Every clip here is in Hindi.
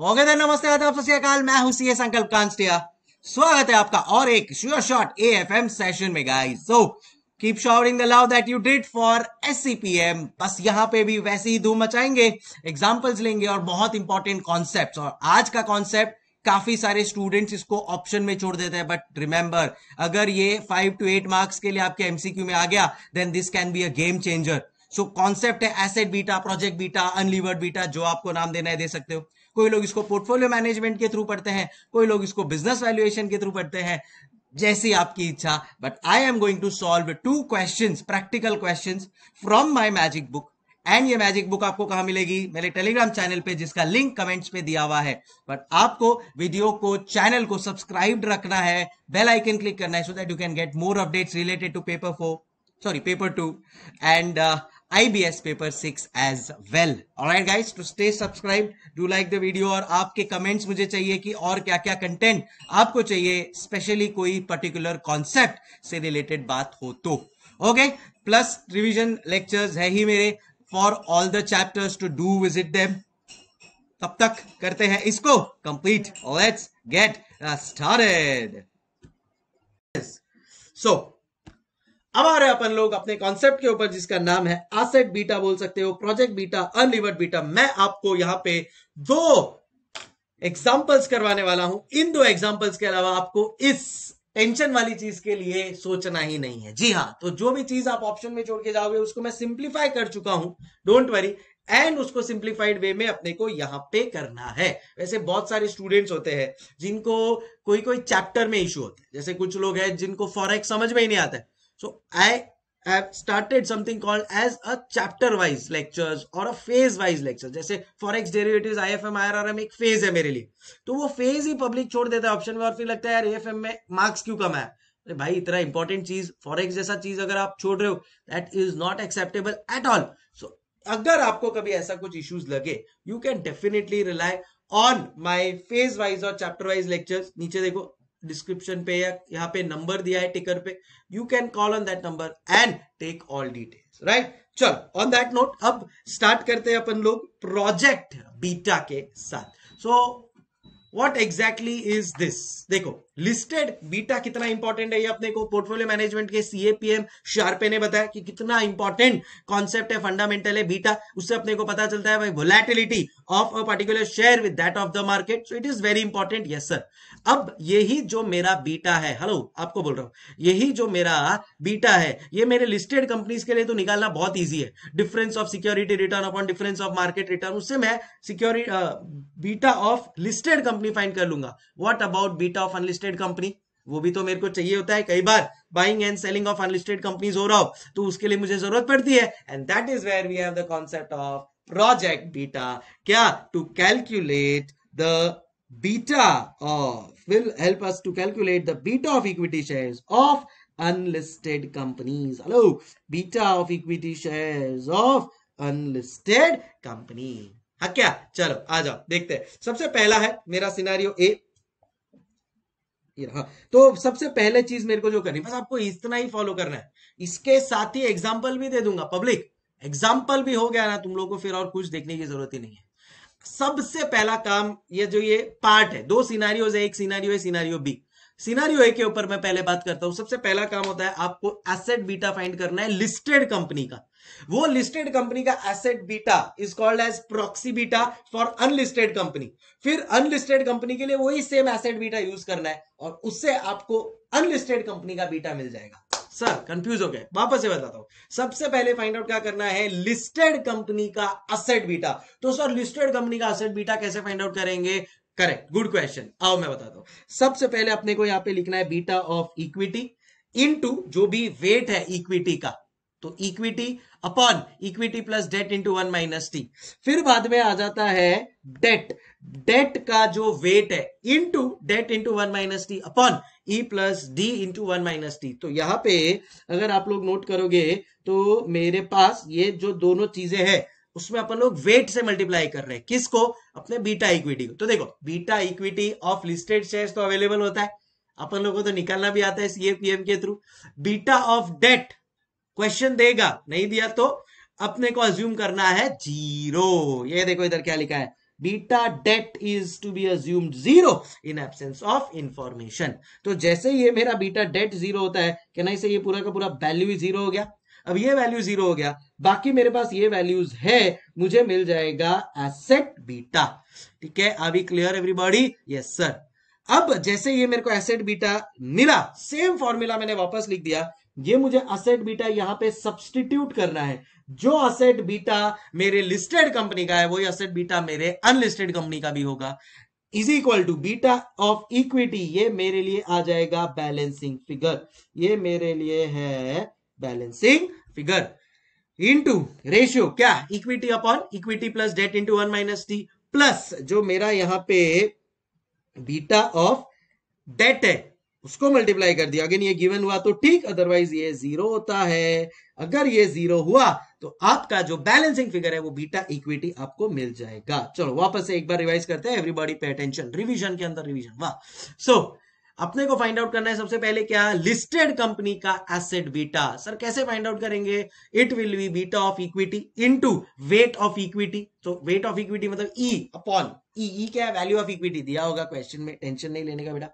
ओके नमस्ते आदाब सत्याकाल मैं हूं सीए संकल्प कांस्टिया स्वागत है आपका और एक श्योर शॉट एम सेशन में guys so keep showering the love that you did for S C P M बस यहाँ पे भी वैसे ही धूम मचाएंगे एग्जाम्पल्स लेंगे और बहुत इंपॉर्टेंट कॉन्सेप्ट और आज का कॉन्सेप्ट काफी सारे स्टूडेंट्स इसको ऑप्शन में छोड़ देते हैं बट रिमेंबर अगर ये फाइव टू एट मार्क्स के लिए आपके एमसीक्यू में आ गया then this can be a game changer so concept है asset beta project beta unlevered beta जो आपको नाम देना है दे सकते हो कोई लोग इसको पोर्टफोलियो मैनेजमेंट के थ्रू पढ़ते हैं कोई लोग इसको बिजनेस वैल्यूएशन के थ्रू पढ़ते हैं जैसी आपकी इच्छा but I am going to solve two question practical question from my magic book and ये मैजिक बुक आपको कहा मिलेगी मेरे टेलीग्राम चैनल पे जिसका लिंक कमेंट्स पे दिया हुआ है बट आपको वीडियो को चैनल को सब्सक्राइब रखना है बेल आइकन क्लिक करना है so that you can get more updates related to paper four sorry paper two and IBS paper 6 as well. All right guys, to stay subscribed, do like the video और आपके comments मुझे चाहिए कि और क्या क्या content आपको चाहिए specially कोई particular concept से related बात हो तो ओके प्लस रिविजन लेक्चर्स है ही मेरे for all the chapters to do visit them तब तक करते हैं इसको complete let's get started so अब आ रहे अपन लोग अपने कॉन्सेप्ट के ऊपर जिसका नाम है एसेट बीटा बोल सकते हो प्रोजेक्ट बीटा अनलिवर्ड बीटा मैं आपको यहां पे दो एग्जाम्पल्स करवाने वाला हूं इन दो एग्जाम्पल्स के अलावा आपको इस टेंशन वाली चीज के लिए सोचना ही नहीं है जी हाँ तो जो भी चीज आप ऑप्शन में छोड़ के जाओगे उसको मैं सिंप्लीफाई कर चुका हूं डोंट वरी एंड उसको सिंप्लीफाइड वे में अपने को यहां पे करना है वैसे बहुत सारे स्टूडेंट्स होते हैं जिनको कोई कोई चैप्टर में इश्यू होता है जैसे कुछ लोग हैं जिनको फॉरेक्स समझ में ही नहीं आता So I have started something called as a chapter wise lectures और a phase wise lecture जैसे forex derivatives IFM IRRM एक phase है मेरे लिए तो वो phase ही public छोड़ देता है option में और फिर लगता है यार AFM में marks क्यों कम है अरे भाई इतना इंपॉर्टेंट चीज फॉरेक्स जैसा चीज अगर आप छोड़ रहे हो that is not acceptable at all so अगर आपको कभी ऐसा कुछ इश्यूज लगे you can definitely rely on my phase wise और चैप्टर वाइज लेक्चर्स नीचे देखो डिस्क्रिप्शन पे या यहाँ पे नंबर दिया है टिकर पे you can call on that number and take all details right चलो ऑन दैट नोट अब स्टार्ट करते हैं अपन लोग प्रोजेक्ट बीटा के साथ so so, what exactly is this देखो लिस्टेड बीटा कितना इंपॉर्टेंट है ये अपने को पोर्टफोलियो मैनेजमेंट के सीएपीएम शार्पे ने बताया कि कितना इंपॉर्टेंट कॉन्सेप्ट है फंडामेंटल है बीटा उससे अपने को पता चलता है भाई volatility of a particular share with that of the market so it is very important yes sir अब यही जो मेरा बीटा है हेलो आपको बोल रहा हूं यही जो मेरा बीटा है ये मेरे लिस्टेड कंपनीज के लिए तो निकालना बहुत ईजी है difference of security return upon difference of market return उससे मैं security beta of listed company company find कर लूंगा what about beta of unlisted company वो भी तो मेरे को चाहिए होता है कई बार buying and selling of unlisted companies हो रहा हो तो उसके लिए मुझे जरूरत पड़ती है and that is where we have the concept of project beta क्या to calculate the beta of will help us to calculate the beta of equity shares of unlisted companies hello beta of equity shares of unlisted company हाँ क्या चलो आ जाओ देखते हैं सबसे पहला है मेरा सिनारियो ए रहा तो सबसे पहले चीज मेरे को जो करनी बस आपको इतना ही फॉलो करना है इसके साथ ही एग्जाम्पल भी दे दूंगा पब्लिक एग्जाम्पल भी हो गया ना तुम लोग को फिर और कुछ देखने की जरूरत ही नहीं है सबसे पहला काम ये जो ये पार्ट है दो सिनारियो है एक सिनारियो है सिनारियो बी सिनारियो ए के ऊपर मैं पहले बात करता हूं सबसे पहला काम होता है आपको एसेट बीटा फाइंड करना है लिस्टेड कंपनी का वो लिस्टेड कंपनी का asset beta is called as proxy beta for unlisted company फिर अनलिस्टेड कंपनी के लिए वही सेम एसेट बीटा यूज करना है और उससे आपको अनलिस्टेड कंपनी का बीटा मिल जाएगा सर कंफ्यूज हो गए वापस से बताता हूं सबसे पहले फाइंड आउट क्या करना है लिस्टेड कंपनी का असेट बीटा तो सर लिस्टेड कंपनी का असेट बीटा कैसे फाइंड आउट करेंगे करेक्ट गुड क्वेश्चन आओ मैं बताता हूं सबसे पहले अपने को यहां पे लिखना है बीटा ऑफ इक्विटी इनटू जो भी वेट है इक्विटी का तो equity upon equity plus debt into one minus T फिर बाद में आ जाता है डेट डेट का जो वेट है into debt into one minus T upon E plus D into one minus T तो यहां पे अगर आप लोग नोट करोगे तो मेरे पास ये जो दोनों चीजें हैं उसमें अपन लोग वेट से मल्टीप्लाई कर रहे हैं किसको अपने बीटा इक्विटी को तो देखो beta equity of listed share तो अवेलेबल होता है अपन लोगों को तो निकालना भी आता है सीएपीएम e के through beta of debt question देगा नहीं दिया तो अपने को अज्यूम करना है जीरो ये देखो इधर क्या लिखा है beta debt is to be assumed zero in absence of information तो जैसे ये मेरा बीटा डेट जीरो होता है क्या नहीं से ये पूरा का पूरा वैल्यू ही जीरो हो गया अब ये वैल्यू जीरो हो गया बाकी मेरे पास ये वैल्यूज है मुझे मिल जाएगा एसेट बीटा ठीक है अभी we clear everybody yes sir अब जैसे ये मेरे को एसेट बीटा मिला सेम फॉर्मूला मैंने वापस लिख दिया ये मुझे असेट बीटा यहां पे सब्सटीट्यूट करना है जो असेट बीटा मेरे लिस्टेड कंपनी का है वही असेट बीटा मेरे अनलिस्टेड कंपनी का भी होगा is equal to beta of equity ये मेरे लिए आ जाएगा बैलेंसिंग फिगर ये मेरे लिए है बैलेंसिंग फिगर इनटू रेशियो क्या equity upon equity plus debt into one minus T plus जो मेरा यहां पे बीटा ऑफ डेट है उसको मल्टीप्लाई कर दिया अगेन ये गिवन हुआ तो ठीक अदरवाइज ये जीरो होता है अगर ये जीरो हुआ तो आपका जो बैलेंसिंग फिगर है वो बीटा इक्विटी आपको मिल जाएगा चलो वापस से एक बार रिवाइज करते हैं एवरीबॉडी पे अटेंशन रिवीजन के अंदर रिवीजन वाह सो so, अपने को फाइंड आउट करना है सबसे पहले क्या लिस्टेड कंपनी का एसेट बीटा सर कैसे फाइंड आउट करेंगे it will be beta of equity into weight of equity तो वेट ऑफ इक्विटी मतलब ई अपॉन ई ई क्या है वैल्यू ऑफ इक्विटी दिया होगा क्वेश्चन में टेंशन नहीं लेने का बेटा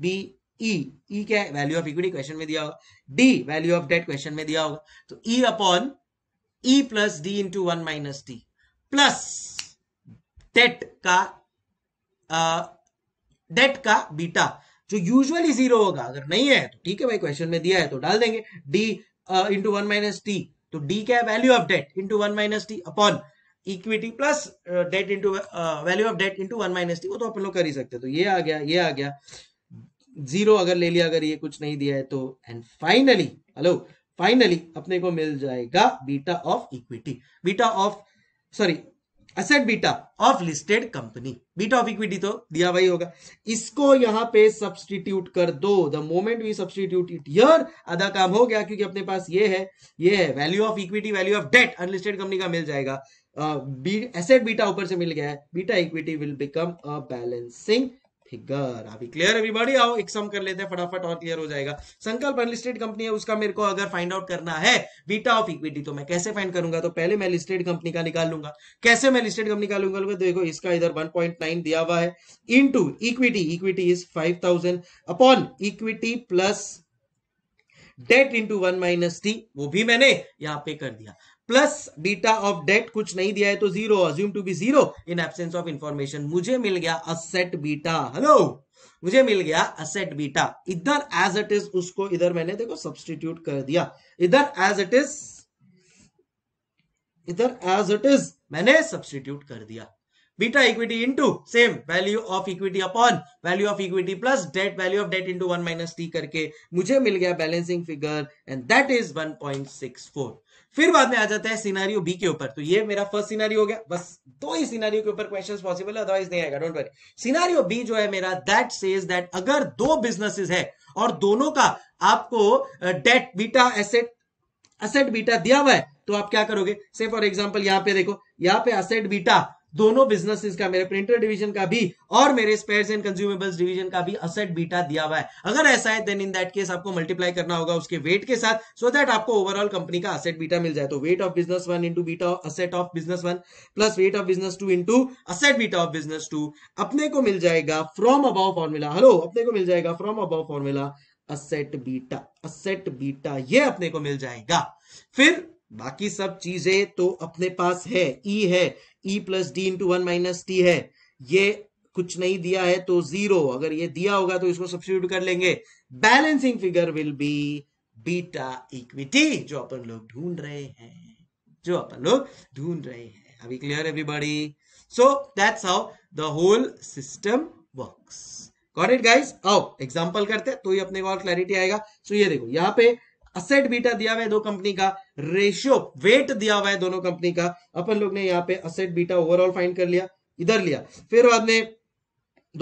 बी ई ई क्या है वैल्यू ऑफ इक्विटी क्वेश्चन में दिया होगा D value of debt question में दिया होगा तो E upon E plus D into one minus D plus debt का डेट uh, का बीटा जो यूजुअली जीरो होगा अगर नहीं है तो ठीक है भाई क्वेश्चन में दिया है तो डाल देंगे D into one minus T तो डी क्या है value of debt into one minus T upon equity plus debt into value of debt into one minus T वो तो अपन लोग कर ही सकते तो ये आ गया ये आ गया जीरो अगर ले लिया अगर ये कुछ नहीं दिया है तो एंड फाइनली हेलो फाइनली अपने को मिल जाएगा beta of equity beta of sorry asset beta of listed company beta of equity तो दिया वही होगा इसको यहां पे सब्सटीट्यूट कर दो the moment we substitute it here आधा काम हो गया क्योंकि अपने पास ये है ये है value of equity value of debt unlisted company का मिल जाएगा एसेट बीटा ऊपर से मिल गया है beta equity will become a balancing figure अभी क्लियर एवरीबॉडी आओ एक सम कर लेते हैं फटाफट और क्लियर हो जाएगा संकल्प अनलिस्टेड कंपनी है उसका मेरे को अगर फाइंड आउट करना है बीटा ऑफ इक्विटी तो मैं कैसे फाइंड करूंगा तो पहले मैं लिस्टेड कंपनी का निकाल लूंगा कैसे मैं लिस्टेड कंपनी का लूंगा तो देखो इसका इधर 1.9 दिया हुआ है into equity equity is 5000 upon equity plus debt into one minus T वो भी मैंने यहाँ पे कर दिया प्लस बीटा ऑफ डेट कुछ नहीं दिया है तो zero assume to be zero in absence of information मुझे मिल गया असेट बीटा हेलो मुझे मिल गया असेट बीटा इधर एज इट इज उसको इधर मैंने देखो सब्सटीट्यूट कर दिया इधर एज इट इज इधर एज इट इज मैंने सब्सटीट्यूट कर दिया beta equity into same value of equity upon value of equity plus debt value of debt into one minus T करके मुझे मिल गया balancing figure and that is one point six four फिर बाद में आ जाता है सिनारियो बी के ऊपर तो ये मेरा फर्स्ट सिनारियो हो गया बस दो ही सिनारियो के ऊपर क्वेश्चंस पॉसिबल अदरवाइज नहीं आएगा डोंट वरी सिनारियो बी जो है मेरा दैट सेज दैट अगर दो बिजनेसेस है और दोनों का आपको debt beta asset asset beta दिया हुआ है तो आप क्या करोगे से फॉर एग्जाम्पल यहां पे देखो यहां पे असेट बीटा दोनों बिजनेस का मेरे प्रिंटर डिवीजन का भी और मेरे स्पेयर्स एंड कंज्यूमेबल्स डिवीजन का भी असेट बीटा दिया हुआ है अगर ऐसा है देन इन दैट केस आपको मल्टीप्लाई करना होगा उसके वेट के साथ सो so दैट आपको ओवरऑल कंपनी का असेट बीटा मिल जाए तो weight of business one into beta asset of business one plus weight of business two into asset beta of business two अपने को मिल जाएगा फ्रॉम अबाउ फॉर्मूला हेलो अपने को मिल जाएगा from above formula asset beta asset beta ये अपने को मिल जाएगा फिर बाकी सब चीजें तो अपने पास है ई e है E plus D into one minus T है ये कुछ नहीं दिया है तो जीरो अगर ये दिया होगा तो इसको सब्सिट्यूट कर लेंगे balancing figure will be beta equity जो अपन लोग ढूंढ रहे हैं जो अपन लोग ढूंढ रहे हैं अभी clear everybody so that's how the whole system works got it guys आओ एग्जांपल करते हैं तो ही अपने को और क्लैरिटी आएगा सो so, ये देखो यहां पे असेट बीटा दिया हुआ है दो कंपनी का रेशियो वेट दिया हुआ है दोनों कंपनी का अपन लोग ने यहाँ पे असेट बीटा ओवरऑल फाइंड कर लिया इधर लिया फिर बाद में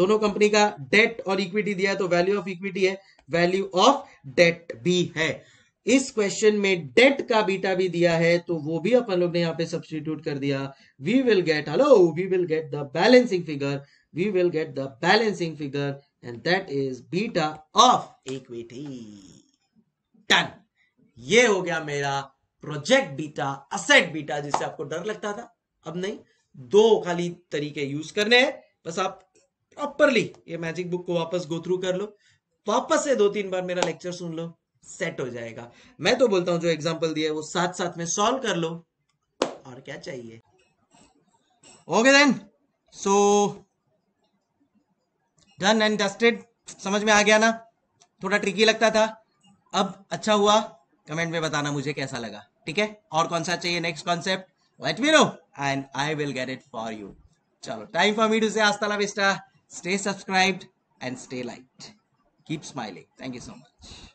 दोनों कंपनी का डेट और इक्विटी दिया है तो वैल्यू ऑफ इक्विटी है वैल्यू ऑफ डेट भी है इस क्वेश्चन में डेट का बीटा भी दिया है तो वो भी अपन लोग ने यहाँ पे सब्सटीट्यूट कर दिया we will get hello we will get the balancing figure we will get the balancing figure and that is beta of equity done ये हो गया मेरा प्रोजेक्ट बीटा असेट बीटा जिससे आपको डर लगता था अब नहीं दो खाली तरीके यूज करने हैं बस आप प्रॉपरली ये मैजिक बुक को वापस गो थ्रू कर लो वापस से दो तीन बार मेरा लेक्चर सुन लो सेट हो जाएगा मैं तो बोलता हूं जो एग्जाम्पल दिया है वो साथ साथ में सॉल्व कर लो और क्या चाहिए okay then so done and dusted समझ में आ गया ना थोड़ा ट्रिकी लगता था अब अच्छा हुआ कमेंट में बताना मुझे कैसा लगा ठीक है और कौन सा चाहिए next concept let me know and I will get it for you चलो time for me to say hasta la vista stay subscribe and stay light keep smiling thank you so much